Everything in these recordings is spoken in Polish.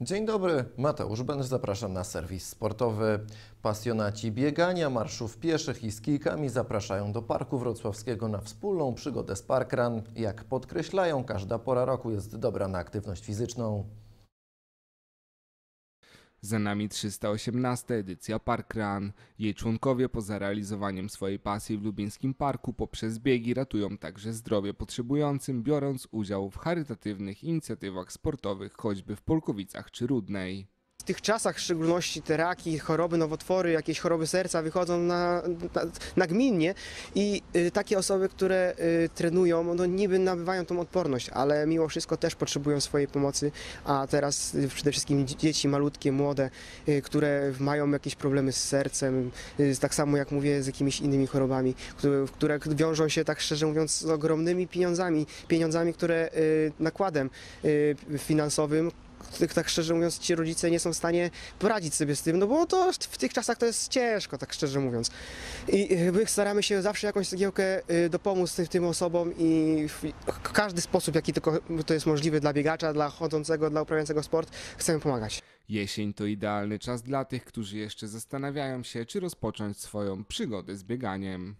Dzień dobry, Mateusz Będz, zapraszam na serwis sportowy. Pasjonaci biegania, marszów pieszych i skikami zapraszają do Parku Wrocławskiego na wspólną przygodę z Parkran. Jak podkreślają, każda pora roku jest dobra na aktywność fizyczną. Za nami 318 edycja Park Run. Jej członkowie poza realizowaniem swojej pasji w lubińskim parku poprzez biegi ratują także zdrowie potrzebującym, biorąc udział w charytatywnych inicjatywach sportowych, choćby w Polkowicach czy Rudnej tych czasach, w szczególności te raki, choroby, nowotwory, jakieś choroby serca wychodzą na, na, nagminnie i y, takie osoby, które y, trenują, no niby nabywają tą odporność, ale mimo wszystko też potrzebują swojej pomocy, a teraz y, przede wszystkim dzieci malutkie, młode, y, które mają jakieś problemy z sercem, y, tak samo jak mówię, z jakimiś innymi chorobami, które, które wiążą się tak szczerze mówiąc z ogromnymi pieniądzami, pieniądzami, które y, nakładem y, finansowym, tak szczerze mówiąc, ci rodzice nie są w stanie poradzić sobie z tym, no bo to w tych czasach to jest ciężko, tak szczerze mówiąc. I y, my staramy się zawsze jakąś cegiełkę y, dopomóc tym, tym osobom i w każdy sposób, jaki tylko to jest możliwy dla biegacza, dla chodzącego, dla uprawiającego sport, chcemy pomagać. Jesień to idealny czas dla tych, którzy jeszcze zastanawiają się, czy rozpocząć swoją przygodę z bieganiem.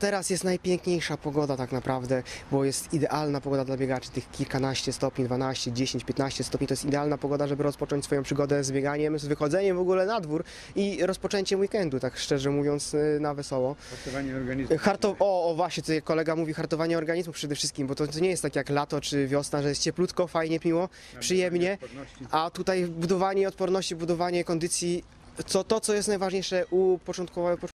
Teraz jest najpiękniejsza pogoda tak naprawdę, bo jest idealna pogoda dla biegaczy, tych kilkanaście stopni, 12, 10, 15 stopni, to jest idealna pogoda, żeby rozpocząć swoją przygodę z bieganiem, z wychodzeniem w ogóle na dwór i rozpoczęciem weekendu, tak szczerze mówiąc, y, na wesoło. Hartowanie organizmu. Harto o, o właśnie, tutaj kolega mówi hartowanie organizmu przede wszystkim, bo to, to, nie jest tak jak lato czy wiosna, że jest cieplutko, fajnie, miło, na przyjemnie, a tutaj budowanie odporności, budowanie kondycji co to, co jest najważniejsze u początkowych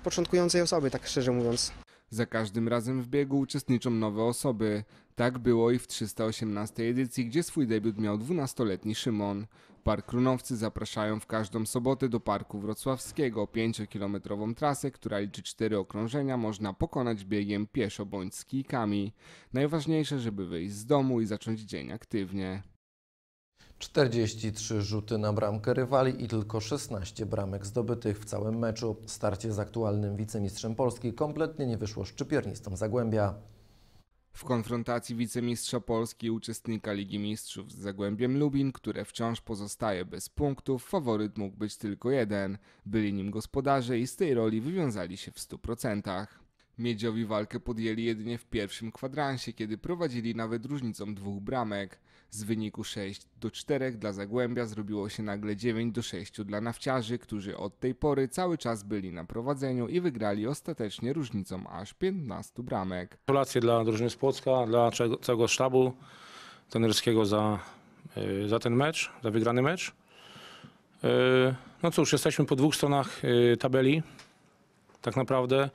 początkującej osoby, tak szczerze mówiąc. Za każdym razem w biegu uczestniczą nowe osoby. Tak było i w 318 edycji, gdzie swój debiut miał 12-letni Szymon. Park Runowcy zapraszają w każdą sobotę do Parku Wrocławskiego. 5-kilometrową trasę, która liczy 4 okrążenia, można pokonać biegiem pieszo bądź z kijkami. Najważniejsze, żeby wyjść z domu i zacząć dzień aktywnie. 43 rzuty na bramkę rywali i tylko 16 bramek zdobytych w całym meczu. Starcie z aktualnym wicemistrzem Polski kompletnie nie wyszło szczypiernistom Zagłębia. W konfrontacji wicemistrza Polski i uczestnika Ligi Mistrzów z Zagłębiem Lubin, które wciąż pozostaje bez punktów, faworyt mógł być tylko jeden. Byli nim gospodarze i z tej roli wywiązali się w 100%. Miedziowi walkę podjęli jedynie w pierwszym kwadransie, kiedy prowadzili nawet różnicą dwóch bramek. Z wyniku 6 do 4 dla Zagłębia zrobiło się nagle 9 do 6 dla Nawciarzy, którzy od tej pory cały czas byli na prowadzeniu i wygrali ostatecznie różnicą aż 15 bramek. Gratulacje dla drużyny z Płocka, dla całego sztabu tenerskiego za, y, za ten mecz, za wygrany mecz. Y, no cóż, jesteśmy po dwóch stronach y, tabeli. Tak naprawdę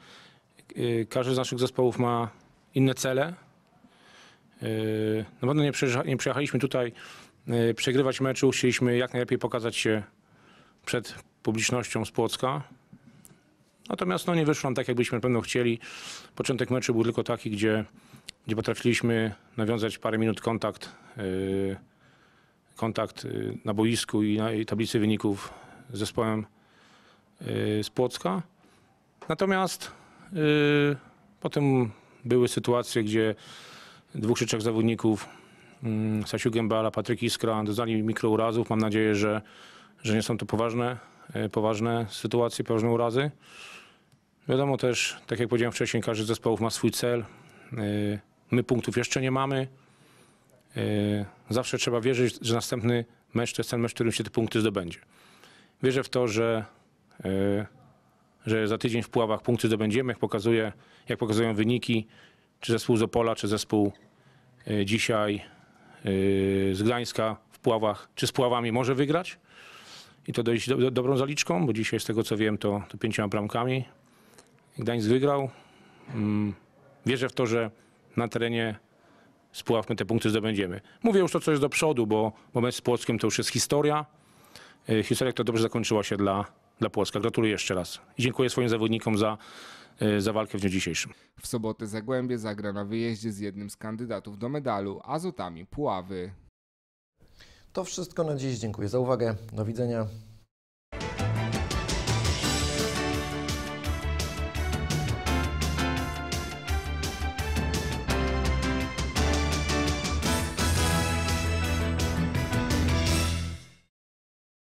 Y, każdy z naszych zespołów ma inne cele. Y, na pewno nie, przyjechaliśmy tutaj y, przegrywać meczu. Chcieliśmy jak najlepiej pokazać się przed publicznością z Płocka. Natomiast no, nie wyszło nam tak, jakbyśmy na pewno chcieli. Początek meczu był tylko taki, gdzie, gdzie potrafiliśmy nawiązać parę minut kontakt, kontakt na boisku i na tablicy wyników z zespołem z Płocka. Natomiast Y, potem były sytuacje, gdzie dwóch czy trzech zawodników, mm, Sasiu Gębala, Patryk Iskra, doznali mikrourazów. Mam nadzieję, że, że nie są to poważne, y, poważne sytuacje, poważne urazy. Wiadomo też, tak jak powiedziałem wcześniej, każdy z zespołów ma swój cel. Y, my punktów jeszcze nie mamy. Zawsze trzeba wierzyć, że następny mecz to jest ten mecz, w którym się te punkty zdobędzie. Wierzę w to, że że za tydzień w Puławach punkty zdobędziemy, jak, pokazuje, jak pokazują wyniki, czy zespół z Opola, czy zespół e, dzisiaj e, z Gdańska w Puławach, czy z Puławami może wygrać i to dojść do, do, dobrą zaliczką, bo dzisiaj z tego co wiem to, to pięcioma bramkami. Gdańsk wygrał. Mm, wierzę w to, że na terenie z Puław my te punkty zdobędziemy. Mówię już to, co jest do przodu, bo, moment z Płockiem to już jest historia. E, historia, która dobrze zakończyła się dla, dla Płocka. Gratuluję jeszcze raz. I dziękuję swoim zawodnikom za, e, za walkę w dniu dzisiejszym. W sobotę Zagłębie zagra na wyjeździe z jednym z kandydatów do medalu, Azotami Puławy. To wszystko na dziś. Dziękuję za uwagę. Do widzenia.